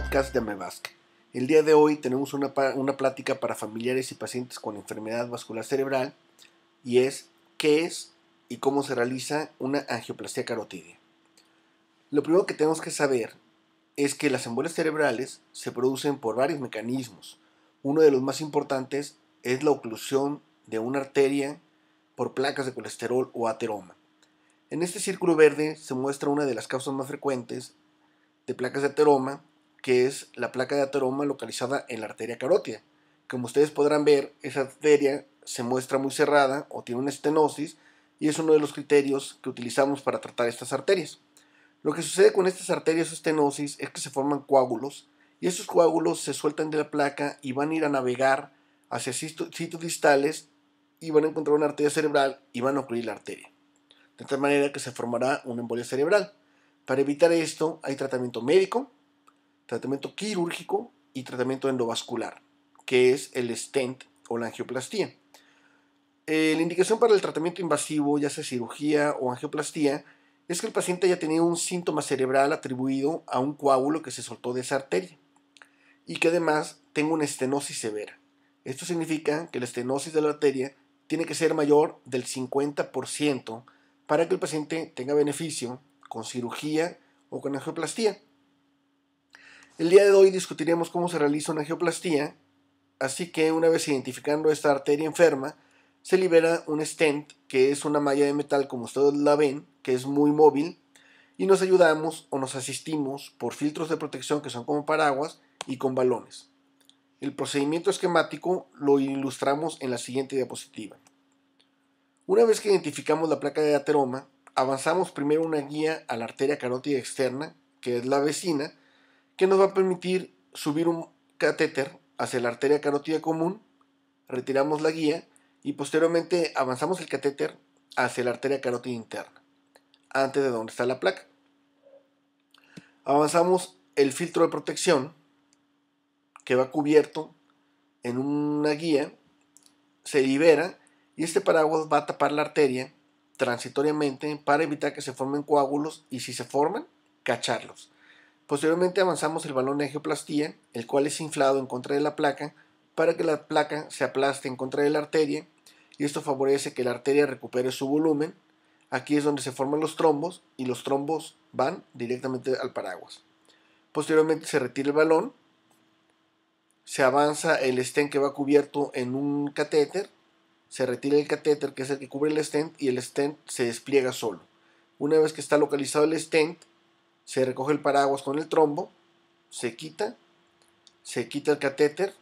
podcast de El día de hoy tenemos una, una, plática para familiares y pacientes con enfermedad vascular cerebral y es qué es y cómo se realiza una angioplastia carotidia. Lo primero que tenemos que saber es que las embolias cerebrales se producen por varios mecanismos. Uno de los más importantes es la oclusión de una arteria por placas de colesterol o ateroma. En este círculo verde se muestra una de las causas más frecuentes de placas de ateroma que es la placa de ateroma localizada en la arteria carótida. Como ustedes podrán ver, esa arteria se muestra muy cerrada o tiene una estenosis y es uno de los criterios que utilizamos para tratar estas arterias. Lo que sucede con estas arterias o estenosis es que se forman coágulos y esos coágulos se sueltan de la placa y van a ir a navegar hacia sitios distales y van a encontrar una arteria cerebral y van a ocluir la arteria. De tal manera que se formará una embolia cerebral. Para evitar esto hay tratamiento médico, tratamiento quirúrgico y tratamiento endovascular, que es el stent o la angioplastía. Eh, la indicación para el tratamiento invasivo, ya sea cirugía o angioplastía, es que el paciente haya tenido un síntoma cerebral atribuido a un coágulo que se soltó de esa arteria y que además tenga una estenosis severa. Esto significa que la estenosis de la arteria tiene que ser mayor del 50% para que el paciente tenga beneficio con cirugía o con angioplastía. El día de hoy discutiremos cómo se realiza una geoplastía, así que una vez identificando esta arteria enferma, se libera un stent, que es una malla de metal como ustedes la ven, que es muy móvil, y nos ayudamos o nos asistimos por filtros de protección que son como paraguas y con balones. El procedimiento esquemático lo ilustramos en la siguiente diapositiva. Una vez que identificamos la placa de ateroma, avanzamos primero una guía a la arteria carótida externa, que es la vecina, que nos va a permitir subir un catéter hacia la arteria carótida común, retiramos la guía y posteriormente avanzamos el catéter hacia la arteria carótida interna, antes de donde está la placa. Avanzamos el filtro de protección que va cubierto en una guía, se libera y este paraguas va a tapar la arteria transitoriamente para evitar que se formen coágulos y si se forman, cacharlos. Posteriormente avanzamos el balón de angioplastía, el cual es inflado en contra de la placa para que la placa se aplaste en contra de la arteria y esto favorece que la arteria recupere su volumen. Aquí es donde se forman los trombos y los trombos van directamente al paraguas. Posteriormente se retira el balón, se avanza el stent que va cubierto en un catéter, se retira el catéter que es el que cubre el stent y el stent se despliega solo. Una vez que está localizado el stent, se recoge el paraguas con el trombo, se quita, se quita el catéter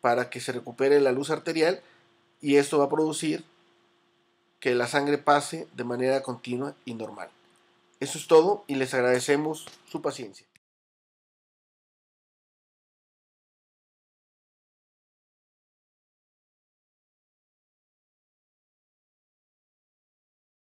para que se recupere la luz arterial y esto va a producir que la sangre pase de manera continua y normal. Eso es todo y les agradecemos su paciencia.